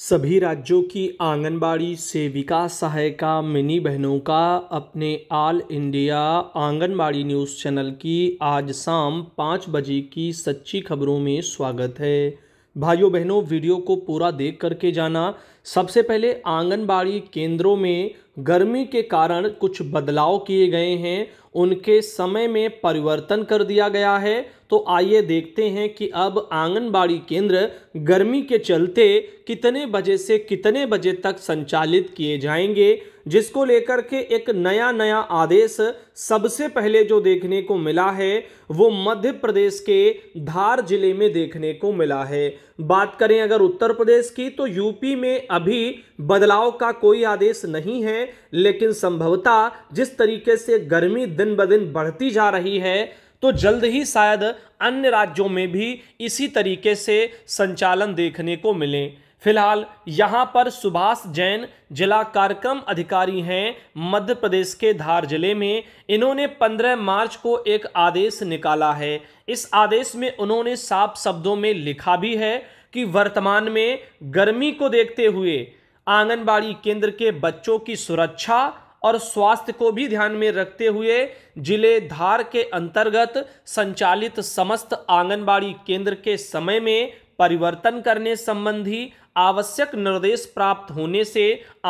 सभी राज्यों की आंगनबाड़ी सेविका सहायिका मिनी बहनों का अपने all India anganwadi news channel की आज शाम पाँच बजे की सच्ची खबरों में स्वागत है भाइयों बहनों वीडियो को पूरा देख करके जाना सबसे पहले आंगनबाड़ी केंद्रों में गर्मी के कारण कुछ बदलाव किए गए हैं उनके समय में परिवर्तन कर दिया गया है तो आइए देखते हैं कि अब आंगनबाड़ी केंद्र गर्मी के चलते कितने बजे से कितने बजे तक संचालित किए जाएंगे जिसको लेकर के एक नया नया आदेश सबसे पहले जो देखने को मिला है वो मध्य प्रदेश के धार जिले में देखने को मिला है बात करें अगर उत्तर प्रदेश की तो यूपी में अभी बदलाव का कोई आदेश नहीं है लेकिन संभवतः जिस तरीके से गर्मी दिन ब दिन बढ़ती जा रही है तो जल्द ही शायद अन्य राज्यों में भी इसी तरीके से संचालन देखने को मिलें फिलहाल यहाँ पर सुभाष जैन जिला कार्यक्रम अधिकारी हैं मध्य प्रदेश के धार जिले में इन्होंने 15 मार्च को एक आदेश निकाला है इस आदेश में उन्होंने साफ शब्दों में लिखा भी है कि वर्तमान में गर्मी को देखते हुए आंगनबाड़ी केंद्र के बच्चों की सुरक्षा और स्वास्थ्य को भी ध्यान में रखते हुए जिले धार के अंतर्गत संचालित समस्त आंगनबाड़ी केंद्र के समय में परिवर्तन करने संबंधी आवश्यक निर्देश प्राप्त होने से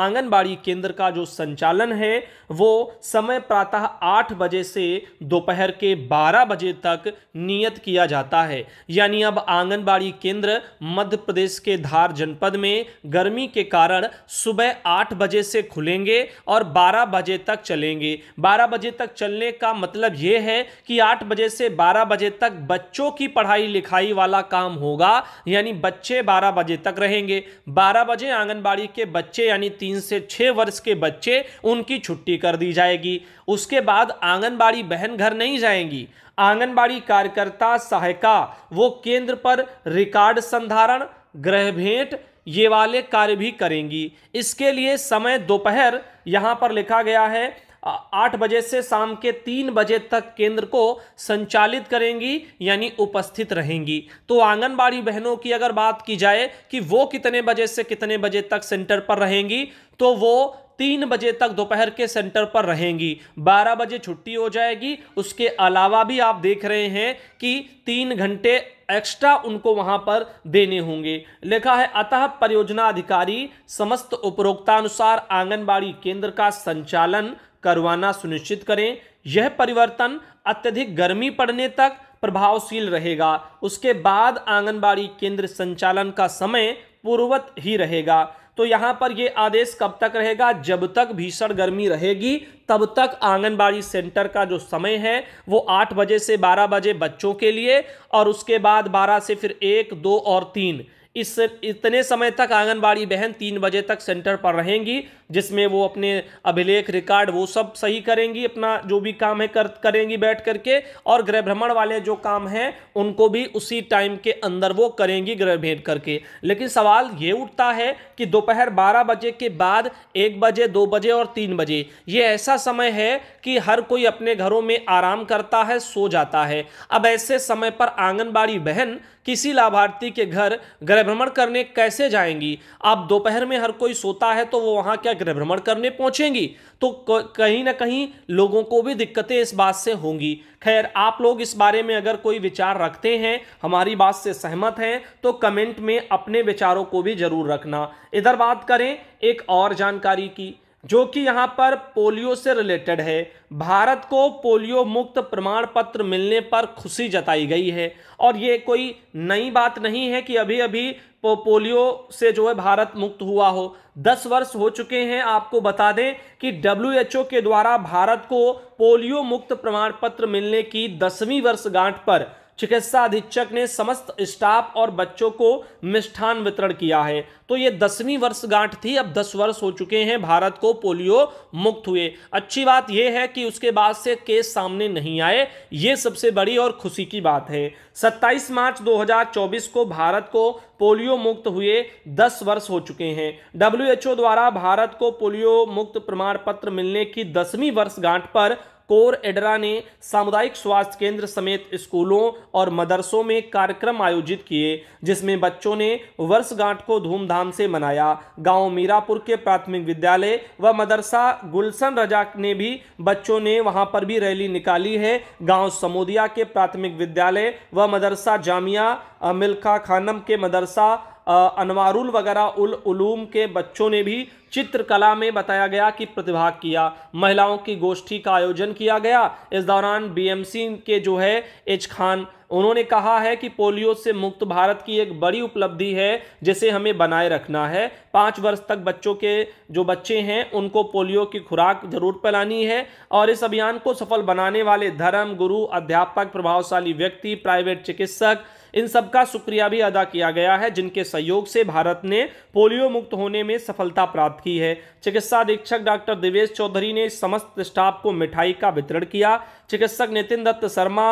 आंगनबाड़ी केंद्र का जो संचालन है वो समय प्रातः आठ बजे से दोपहर के बारह बजे तक नियत किया जाता है यानी अब आंगनबाड़ी केंद्र मध्य प्रदेश के धार जनपद में गर्मी के कारण सुबह आठ बजे से खुलेंगे और बारह बजे तक चलेंगे बारह बजे तक चलने का मतलब ये है कि आठ बजे से बारह बजे तक बच्चों की पढ़ाई लिखाई वाला काम होगा यानी बच्चे बारह बजे तक रहेंगे करेंगे बारह बजे आंगनबाड़ी के बच्चे यानी तीन से छः वर्ष के बच्चे उनकी छुट्टी कर दी जाएगी उसके बाद आंगनबाड़ी बहन घर नहीं जाएंगी आंगनबाड़ी कार्यकर्ता सहायिका वो केंद्र पर रिकॉर्ड संधारण ग्रह भेंट ये वाले कार्य भी करेंगी इसके लिए समय दोपहर यहाँ पर लिखा गया है आठ बजे से शाम के तीन बजे तक केंद्र को संचालित करेंगी यानी उपस्थित रहेंगी तो आंगनबाड़ी बहनों की अगर बात की जाए कि वो कितने बजे से कितने बजे तक सेंटर पर रहेंगी तो वो तीन बजे तक दोपहर के सेंटर पर रहेंगी बारह बजे छुट्टी हो जाएगी उसके अलावा भी आप देख रहे हैं कि तीन घंटे एक्स्ट्रा उनको वहां पर देने होंगे लिखा है अतः परियोजना अधिकारी समस्त उपरोक्तानुसार आंगनबाड़ी केंद्र का संचालन करवाना सुनिश्चित करें यह परिवर्तन अत्यधिक गर्मी पड़ने तक प्रभावशील रहेगा उसके बाद आंगनबाड़ी केंद्र संचालन का समय पूर्ववत ही रहेगा तो यहाँ पर ये आदेश कब तक रहेगा जब तक भीषण गर्मी रहेगी तब तक आंगनबाड़ी सेंटर का जो समय है वो आठ बजे से बारह बजे बच्चों के लिए और उसके बाद बारह से फिर एक दो और तीन इस इतने समय तक आंगनबाड़ी बहन तीन बजे तक सेंटर पर रहेंगी जिसमें वो अपने अभिलेख रिकॉर्ड वो सब सही करेंगी अपना जो भी काम है कर करेंगी बैठ करके और गृह भ्रमण वाले जो काम हैं उनको भी उसी टाइम के अंदर वो करेंगी गृह भेंट करके लेकिन सवाल ये उठता है कि दोपहर बारह बजे के बाद एक बजे दो बजे और तीन बजे ये ऐसा समय है कि हर कोई अपने घरों में आराम करता है सो जाता है अब ऐसे समय पर आंगनबाड़ी बहन किसी लाभार्थी के घर गृह भ्रमण करने कैसे जाएंगी आप दोपहर में हर कोई सोता है तो वो वहाँ क्या गृह भ्रमण करने पहुँचेंगी तो कहीं ना कहीं लोगों को भी दिक्कतें इस बात से होंगी खैर आप लोग इस बारे में अगर कोई विचार रखते हैं हमारी बात से सहमत हैं तो कमेंट में अपने विचारों को भी जरूर रखना इधर बात करें एक और जानकारी की जो कि यहाँ पर पोलियो से रिलेटेड है भारत को पोलियो मुक्त प्रमाण पत्र मिलने पर खुशी जताई गई है और ये कोई नई बात नहीं है कि अभी अभी पो पोलियो से जो है भारत मुक्त हुआ हो दस वर्ष हो चुके हैं आपको बता दें कि डब्ल्यूएचओ के द्वारा भारत को पोलियो मुक्त प्रमाण पत्र मिलने की दसवीं वर्षगांठ पर चिकित्सा अधीक्षक ने समस्त स्टाफ और बच्चों को मिष्ठान वितरण किया है तो ये दसवीं वर्षगांठ थी अब दस वर्ष हो चुके हैं भारत को पोलियो मुक्त हुए अच्छी बात यह है कि उसके बाद से केस सामने नहीं आए ये सबसे बड़ी और खुशी की बात है 27 मार्च 2024 को भारत को पोलियो मुक्त हुए दस वर्ष हो चुके हैं डब्ल्यू द्वारा भारत को पोलियो मुक्त प्रमाण पत्र मिलने की दसवीं वर्षगांठ पर कोर एडरा ने सामुदायिक स्वास्थ्य केंद्र समेत स्कूलों और मदरसों में कार्यक्रम आयोजित किए जिसमें बच्चों ने वर्षगांठ को धूमधाम से मनाया गांव मीरापुर के प्राथमिक विद्यालय व मदरसा गुलशन रजा ने भी बच्चों ने वहां पर भी रैली निकाली है गांव समोदिया के प्राथमिक विद्यालय व मदरसा जामिया मिल्खा खानम के मदरसा अनवारुल वगैरह उल उलूम के बच्चों ने भी चित्रकला में बताया गया कि प्रतिभाग किया महिलाओं की गोष्ठी का आयोजन किया गया इस दौरान बीएमसी के जो है एच खान उन्होंने कहा है कि पोलियो से मुक्त भारत की एक बड़ी उपलब्धि है जिसे हमें बनाए रखना है पाँच वर्ष तक बच्चों के जो बच्चे हैं उनको पोलियो की खुराक जरूर पिलानी है और इस अभियान को सफल बनाने वाले धर्म गुरु अध्यापक प्रभावशाली व्यक्ति प्राइवेट चिकित्सक इन सब का शुक्रिया भी अदा किया गया है जिनके सहयोग से भारत ने पोलियो मुक्त होने में सफलता प्राप्त की है चिकित्सा अधीक्षक डॉक्टर दिवेश चौधरी ने समस्त स्टाफ को मिठाई का वितरण किया चिकित्सक नितिन दत्त शर्मा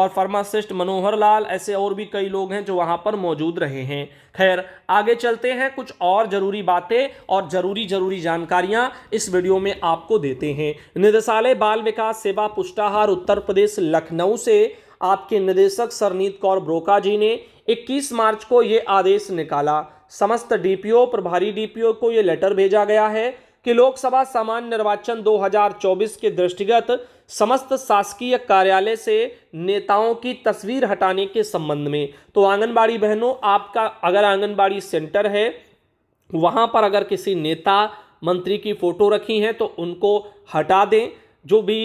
और फार्मासिस्ट मनोहर लाल ऐसे और भी कई लोग हैं जो वहां पर मौजूद रहे हैं खैर आगे चलते हैं कुछ और जरूरी बातें और जरूरी जरूरी जानकारियां इस वीडियो में आपको देते हैं निदेशालय बाल विकास सेवा पुष्टाहार उत्तर प्रदेश लखनऊ से आपके निदेशक सरनीत कौर ब्रोका जी ने 21 मार्च को ये आदेश निकाला समस्त डीपीओ प्रभारी डीपीओ को ये लेटर भेजा गया है कि लोकसभा सामान्य निर्वाचन 2024 के दृष्टिगत समस्त शासकीय कार्यालय से नेताओं की तस्वीर हटाने के संबंध में तो आंगनबाड़ी बहनों आपका अगर आंगनबाड़ी सेंटर है वहाँ पर अगर किसी नेता मंत्री की फोटो रखी है तो उनको हटा दें जो भी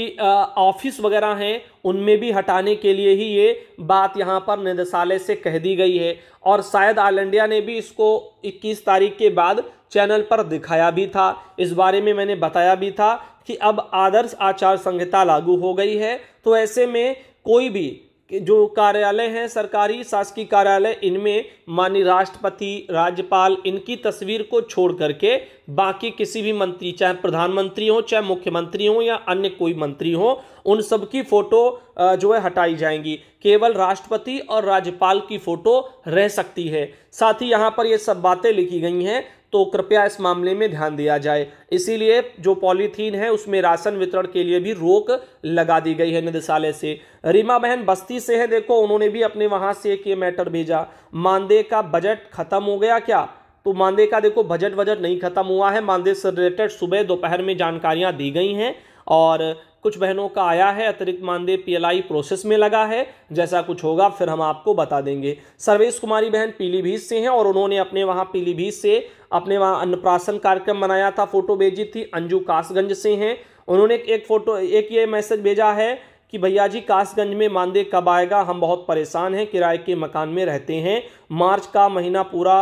ऑफिस वगैरह हैं उनमें भी हटाने के लिए ही ये बात यहाँ पर निदेशालय से कह दी गई है और शायद आल इंडिया ने भी इसको 21 तारीख के बाद चैनल पर दिखाया भी था इस बारे में मैंने बताया भी था कि अब आदर्श आचार संहिता लागू हो गई है तो ऐसे में कोई भी जो कार्यालय हैं सरकारी शासकीय कार्यालय इनमें माननीय राष्ट्रपति राज्यपाल इनकी तस्वीर को छोड़ करके बाकी किसी भी मंत्री चाहे प्रधानमंत्री हो चाहे मुख्यमंत्री हो या अन्य कोई मंत्री हो उन सब की फ़ोटो जो है हटाई जाएंगी केवल राष्ट्रपति और राज्यपाल की फ़ोटो रह सकती है साथ ही यहाँ पर ये सब बातें लिखी गई हैं तो कृपया इस मामले में ध्यान दिया जाए इसीलिए जो पॉलीथीन है उसमें राशन वितरण के लिए भी रोक लगा दी गई है निदेशालय से रीमा बहन बस्ती से है देखो उन्होंने भी अपने वहां से एक ये मैटर भेजा मानदेय का बजट खत्म हो गया क्या तो मानदेय का देखो बजट बजट नहीं खत्म हुआ है मानदेय से रिलेटेड सुबह दोपहर में जानकारियां दी गई हैं और कुछ बहनों का आया है अतिरिक्त मानदेय पीएलआई प्रोसेस में लगा है जैसा कुछ होगा फिर हम आपको बता देंगे सर्वेश कुमारी बहन पीलीभीत से हैं और उन्होंने अपने वहाँ पीलीभीत से अपने वहाँ अन्नप्राशन कार्यक्रम मनाया था फोटो भेजी थी अंजू कासगंज से हैं उन्होंने एक फ़ोटो एक ये मैसेज भेजा है कि भैया जी कासगंज में मानदेय कब आएगा हम बहुत परेशान हैं किराए के मकान में रहते हैं मार्च का महीना पूरा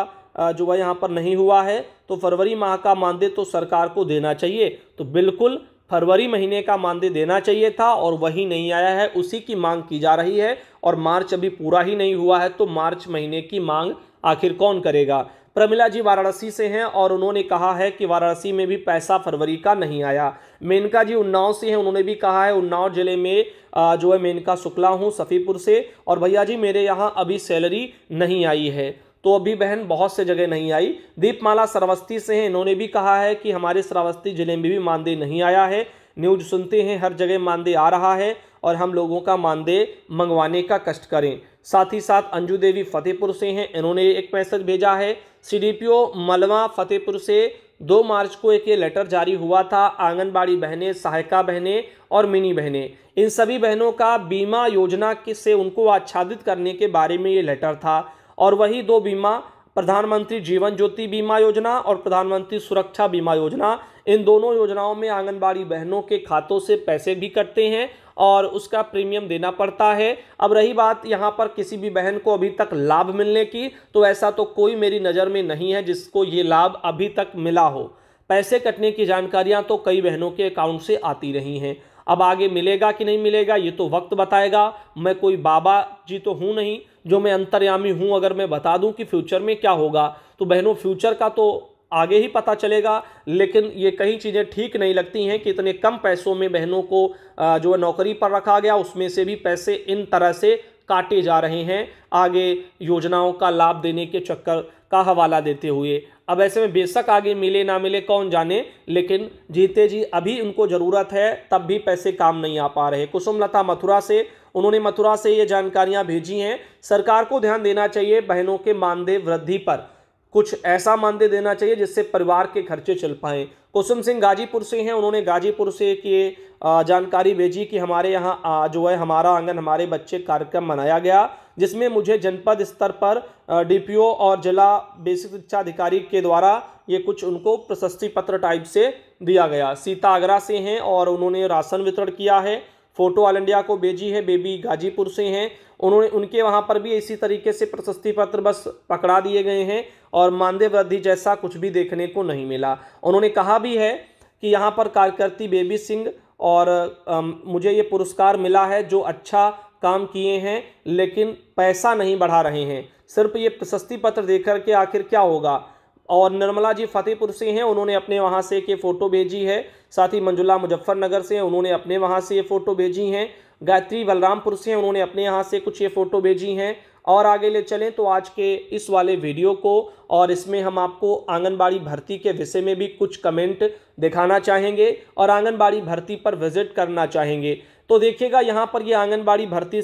जो है यहाँ पर नहीं हुआ है तो फरवरी माह का मानदेय तो सरकार को देना चाहिए तो बिल्कुल फरवरी महीने का मानदेय देना चाहिए था और वही नहीं आया है उसी की मांग की जा रही है और मार्च अभी पूरा ही नहीं हुआ है तो मार्च महीने की मांग आखिर कौन करेगा प्रमिला जी वाराणसी से हैं और उन्होंने कहा है कि वाराणसी में भी पैसा फरवरी का नहीं आया मेनका जी उन्नाव से हैं उन्होंने भी कहा है उन्नाव जिले में जो है मेनका शुक्ला हूँ सफ़ीपुर से और भैया जी मेरे यहाँ अभी सैलरी नहीं आई है तो अभी बहन बहुत से जगह नहीं आई दीपमाला श्रावस्ती से हैं इन्होंने भी कहा है कि हमारे श्रावस्ती जिले में भी मानदेय नहीं आया है न्यूज सुनते हैं हर जगह मानदेय आ रहा है और हम लोगों का मानदेय मंगवाने का कष्ट करें साथ ही साथ अंजू देवी फतेहपुर से हैं इन्होंने एक मैसेज भेजा है सी मलवा फतेहपुर से दो मार्च को एक ये लेटर जारी हुआ था आंगनबाड़ी बहनें सहायिका बहनें और मिनी बहनें इन सभी बहनों का बीमा योजना के से उनको आच्छादित करने के बारे में ये लेटर था और वही दो बीमा प्रधानमंत्री जीवन ज्योति बीमा योजना और प्रधानमंत्री सुरक्षा बीमा योजना इन दोनों योजनाओं में आंगनबाड़ी बहनों के खातों से पैसे भी कटते हैं और उसका प्रीमियम देना पड़ता है अब रही बात यहाँ पर किसी भी बहन को अभी तक लाभ मिलने की तो ऐसा तो कोई मेरी नज़र में नहीं है जिसको ये लाभ अभी तक मिला हो पैसे कटने की जानकारियाँ तो कई बहनों के अकाउंट से आती रही हैं अब आगे मिलेगा कि नहीं मिलेगा ये तो वक्त बताएगा मैं कोई बाबा जी तो हूँ नहीं जो मैं अंतर्यामी हूँ अगर मैं बता दूँ कि फ्यूचर में क्या होगा तो बहनों फ्यूचर का तो आगे ही पता चलेगा लेकिन ये कई चीज़ें ठीक नहीं लगती हैं कि इतने कम पैसों में बहनों को जो है नौकरी पर रखा गया उसमें से भी पैसे इन तरह से काटे जा रहे हैं आगे योजनाओं का लाभ देने के चक्कर का हवाला देते हुए अब ऐसे में बेशक आगे मिले ना मिले कौन जाने लेकिन जीते जी अभी उनको ज़रूरत है तब भी पैसे काम नहीं आ पा रहे कुसुमलता मथुरा से उन्होंने मथुरा से ये जानकारियां भेजी हैं सरकार को ध्यान देना चाहिए बहनों के मानदेय वृद्धि पर कुछ ऐसा मानदेय देना चाहिए जिससे परिवार के खर्चे चल पाएँ कुसुम सिंह गाजीपुर से हैं उन्होंने गाजीपुर से ये जानकारी भेजी कि हमारे यहाँ जो है हमारा आंगन हमारे बच्चे कार्यक्रम मनाया गया जिसमें मुझे जनपद स्तर पर डीपीओ और जिला बेसिक शिक्षा अधिकारी के द्वारा ये कुछ उनको प्रशस्ति पत्र टाइप से दिया गया सीता आगरा से हैं और उन्होंने राशन वितरण किया है फ़ोटो ऑल इंडिया को भेजी है बेबी गाजीपुर से हैं उन्होंने उनके वहाँ पर भी इसी तरीके से प्रशस्ति पत्र बस पकड़ा दिए गए हैं और मानदेय वृद्धि जैसा कुछ भी देखने को नहीं मिला उन्होंने कहा भी है कि यहाँ पर कार्यकर्ती बेबी सिंह और अम, मुझे ये पुरस्कार मिला है जो अच्छा काम किए हैं लेकिन पैसा नहीं बढ़ा रहे हैं सिर्फ ये प्रशस्ति पत्र देकर के आखिर क्या होगा और निर्मला जी फतेहपुर से हैं उन्होंने अपने वहाँ से के फ़ोटो भेजी है साथ ही मंजुला मुजफ्फरनगर से उन्होंने अपने वहाँ से ये फ़ोटो भेजी हैं गायत्री बलरामपुर से उन्होंने अपने यहाँ से कुछ ये फ़ोटो भेजी हैं और आगे ले चलें तो आज के इस वाले वीडियो को और इसमें हम आपको आंगनबाड़ी भर्ती के विषय में भी कुछ कमेंट दिखाना चाहेंगे और आंगनबाड़ी भर्ती पर विजिट करना चाहेंगे तो देखिएगा यहाँ पर ये आंगनबाड़ी भर्ती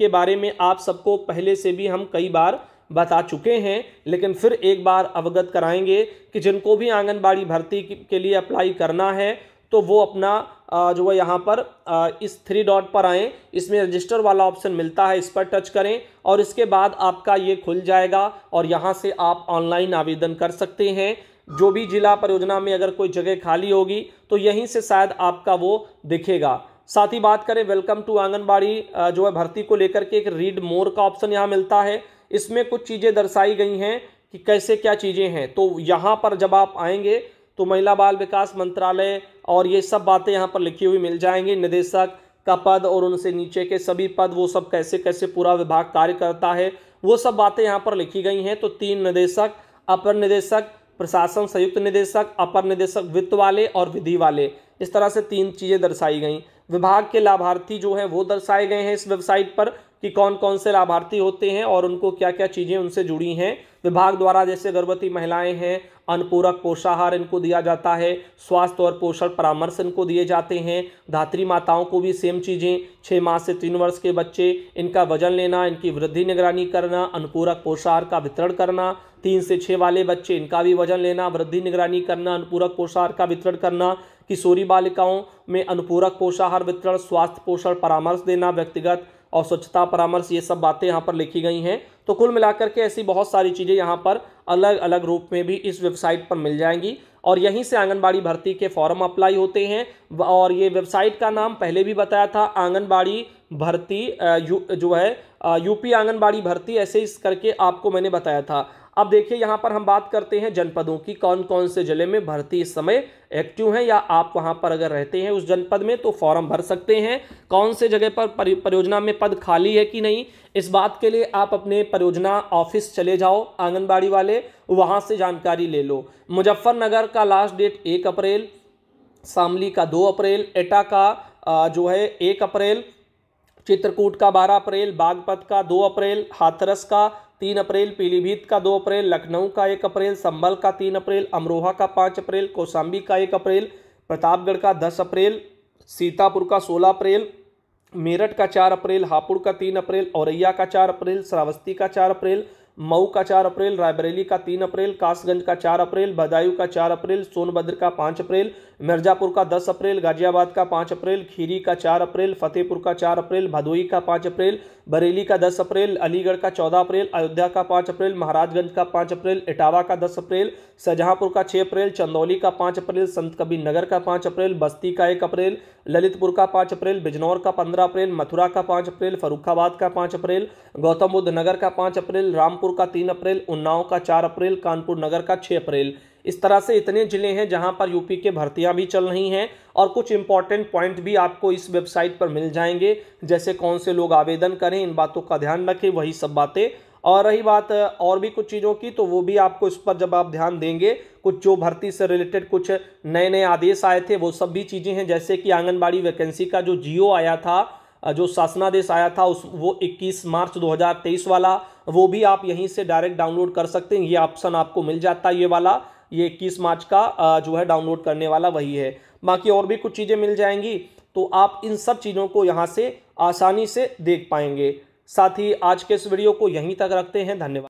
के बारे में आप सबको पहले से भी हम कई बार बता चुके हैं लेकिन फिर एक बार अवगत कराएंगे कि जिनको भी आंगनबाड़ी भर्ती के लिए अप्लाई करना है तो वो अपना जो है यहाँ पर इस थ्री डॉट पर आएँ इसमें रजिस्टर वाला ऑप्शन मिलता है इस पर टच करें और इसके बाद आपका ये खुल जाएगा और यहाँ से आप ऑनलाइन आवेदन कर सकते हैं जो भी जिला परियोजना में अगर कोई जगह खाली होगी तो यहीं से शायद आपका वो दिखेगा साथ ही बात करें वेलकम टू आंगनबाड़ी जो है भर्ती को लेकर के एक रीड मोर का ऑप्शन यहाँ मिलता है इसमें कुछ चीज़ें दर्शाई गई हैं कि कैसे क्या चीज़ें हैं तो यहाँ पर जब आप आएंगे तो महिला बाल विकास मंत्रालय और ये सब बातें यहाँ पर लिखी हुई मिल जाएंगी निदेशक का पद और उनसे नीचे के सभी पद वो सब कैसे कैसे पूरा विभाग कार्य करता है वो सब बातें यहाँ पर लिखी गई हैं तो तीन निदेशक अपर निदेशक प्रशासन संयुक्त निदेशक अपर निदेशक वित्त वाले और विधि वाले इस तरह से तीन चीज़ें दर्शाई गई विभाग के लाभार्थी जो हैं वो दर्शाए गए हैं इस वेबसाइट पर कि कौन कौन से लाभार्थी होते हैं और उनको क्या क्या चीज़ें उनसे जुड़ी हैं विभाग द्वारा जैसे गर्भवती महिलाएं हैं अनपूरक पोषाहार इनको दिया जाता है स्वास्थ्य और पोषण परामर्श इनको दिए जाते हैं धात्री माताओं को भी सेम चीज़ें छः माह से तीन वर्ष के बच्चे इनका वजन लेना इनकी वृद्धि निगरानी करना अनुपूरक पोषाहार का वितरण करना तीन से छः वाले बच्चे इनका भी वजन लेना वृद्धि निगरानी करना अनुपूरक पोषाहार का वितरण करना किशोरी बालिकाओं में अनुपूरक पोषाहार वितरण स्वास्थ्य पोषण परामर्श देना व्यक्तिगत और स्वच्छता परामर्श ये सब बातें यहाँ पर लिखी गई हैं तो कुल मिलाकर के ऐसी बहुत सारी चीज़ें यहाँ पर अलग अलग रूप में भी इस वेबसाइट पर मिल जाएंगी और यहीं से आंगनबाड़ी भर्ती के फॉर्म अप्लाई होते हैं और ये वेबसाइट का नाम पहले भी बताया था आंगनबाड़ी भर्ती यू जो है यूपी आंगनबाड़ी भर्ती ऐसे इस करके आपको मैंने बताया था अब देखिए यहाँ पर हम बात करते हैं जनपदों की कौन कौन से जिले में भर्ती इस समय एक्टिव हैं या आप वहाँ पर अगर रहते हैं उस जनपद में तो फॉर्म भर सकते हैं कौन से जगह पर परियोजना में पद खाली है कि नहीं इस बात के लिए आप अपने परियोजना ऑफिस चले जाओ आंगनबाड़ी वाले वहाँ से जानकारी ले लो मुजफ्फरनगर का लास्ट डेट एक अप्रैल शामली का दो अप्रैल एटा का जो है एक अप्रैल चित्रकूट का बारह अप्रैल बागपत का दो अप्रैल हाथरस का तीन अप्रैल पीलीभीत का दो अप्रैल लखनऊ का एक अप्रैल संभल का तीन अप्रैल अमरोहा का पाँच अप्रैल कौशाम्बी का एक अप्रैल प्रतापगढ़ का दस अप्रैल सीतापुर का सोलह अप्रैल मेरठ का चार अप्रैल हापुड़ का तीन अप्रैल औरैया का चार अप्रैल श्रावस्ती का चार अप्रैल मऊ का चार अप्रैल रायबरेली का तीन अप्रैल कासगंज का चार अप्रैल बदायूं का चार अप्रैल सोनभद्र का पाँच अप्रैल मिर्ज़ापुर का 10 अप्रैल गाजियाबाद का 5 अप्रैल खीरी का 4 अप्रैल फतेहपुर का 4 अप्रैल भदोई का 5 अप्रैल बरेली का 10 अप्रैल अलीगढ़ का 14 अप्रैल अयोध्या का 5 अप्रैल महाराजगंज का 5 अप्रैल इटावा का 10 अप्रैल शाहजहाँपुर का 6 अप्रैल चंदौली का 5 अप्रैल संत कबीर नगर का 5 अप्रैल बस्ती का 1 अप्रैल ललितपुर का 5 अप्रैल बिजनौर का 15 अप्रैल मथुरा का 5 अप्रैल फरुखाबाद का 5 अप्रैल गौतम बुद्ध नगर का 5 अप्रैल रामपुर का 3 अप्रैल उन्नाव का 4 अप्रैल कानपुर नगर का 6 अप्रैल इस तरह से इतने ज़िले हैं जहां पर यूपी के भर्तियां भी चल रही हैं और कुछ इंपॉर्टेंट पॉइंट भी आपको इस वेबसाइट पर मिल जाएंगे जैसे कौन से लोग आवेदन करें इन बातों का ध्यान रखें वही सब बातें और रही बात और भी कुछ चीज़ों की तो वो भी आपको इस पर जब आप ध्यान देंगे कुछ जो भर्ती से रिलेटेड कुछ नए नए आदेश आए थे वो सब भी चीज़ें हैं जैसे कि आंगनबाड़ी वैकेंसी का जो जियो आया था जो शासनादेश आया था उस वो 21 मार्च 2023 वाला वो भी आप यहीं से डायरेक्ट डाउनलोड कर सकते हैं ये ऑप्शन आपको मिल जाता है ये वाला ये इक्कीस मार्च का जो है डाउनलोड करने वाला वही है बाकी और भी कुछ चीज़ें मिल जाएंगी तो आप इन सब चीज़ों को यहाँ से आसानी से देख पाएंगे साथ ही आज के इस वीडियो को यहीं तक रखते हैं धन्यवाद